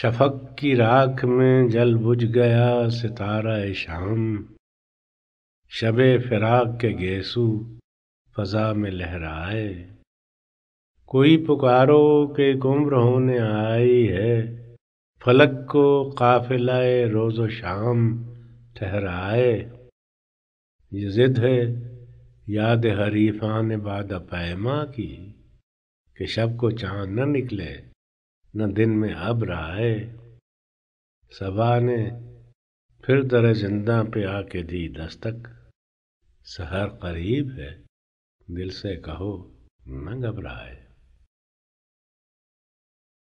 शफक की राख में जल बुझ गया सितारा शाम शब फिराक के गेसू फजा में लहराए कोई पुकारो के उम्र होने आई है फलक को काफिलाए रोज़ो शाम ठहराए ये जिद है याद हरीफा ने बाद पैमा की कि शब को चाँद न निकले न दिन में अब रहा है सबा ने फिर दर जिंदा पे आके दी दस्तक शहर करीब है दिल से कहो न घबराए